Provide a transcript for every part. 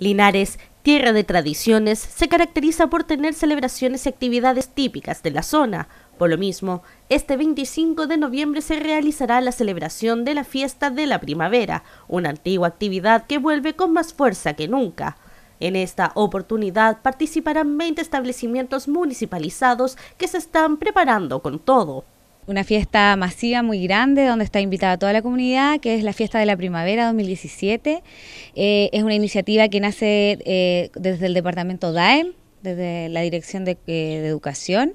Linares, tierra de tradiciones, se caracteriza por tener celebraciones y actividades típicas de la zona. Por lo mismo, este 25 de noviembre se realizará la celebración de la fiesta de la primavera, una antigua actividad que vuelve con más fuerza que nunca. En esta oportunidad participarán 20 establecimientos municipalizados que se están preparando con todo. Una fiesta masiva muy grande donde está invitada toda la comunidad, que es la fiesta de la primavera 2017. Eh, es una iniciativa que nace eh, desde el departamento DAEM, desde la Dirección de, eh, Educación.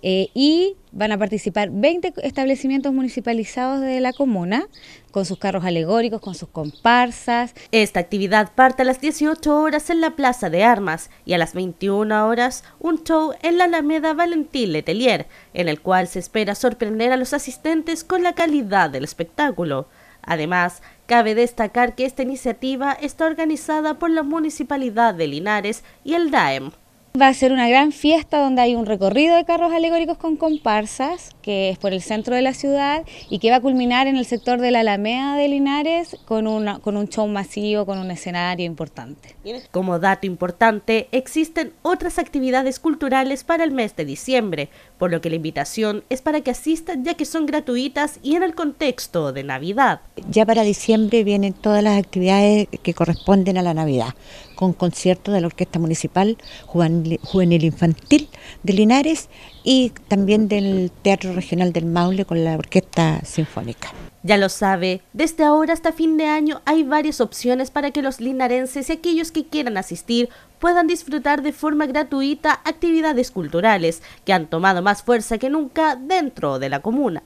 Eh, y van a participar 20 establecimientos municipalizados de la comuna, con sus carros alegóricos, con sus comparsas. Esta actividad parte a las 18 horas en la Plaza de Armas y a las 21 horas un show en la Alameda Valentín Letelier, en el cual se espera sorprender a los asistentes con la calidad del espectáculo. Además, cabe destacar que esta iniciativa está organizada por la Municipalidad de Linares y el DAEM. Va a ser una gran fiesta donde hay un recorrido de carros alegóricos con comparsas, que es por el centro de la ciudad y que va a culminar en el sector de la Alamea de Linares con, una, con un show masivo, con un escenario importante. Como dato importante, existen otras actividades culturales para el mes de diciembre, por lo que la invitación es para que asistan ya que son gratuitas y en el contexto de Navidad. Ya para diciembre vienen todas las actividades que corresponden a la Navidad, con conciertos de la Orquesta Municipal juan Juvenil Infantil de Linares y también del Teatro Regional del Maule con la Orquesta Sinfónica. Ya lo sabe, desde ahora hasta fin de año hay varias opciones para que los linarenses y aquellos que quieran asistir puedan disfrutar de forma gratuita actividades culturales que han tomado más fuerza que nunca dentro de la comuna.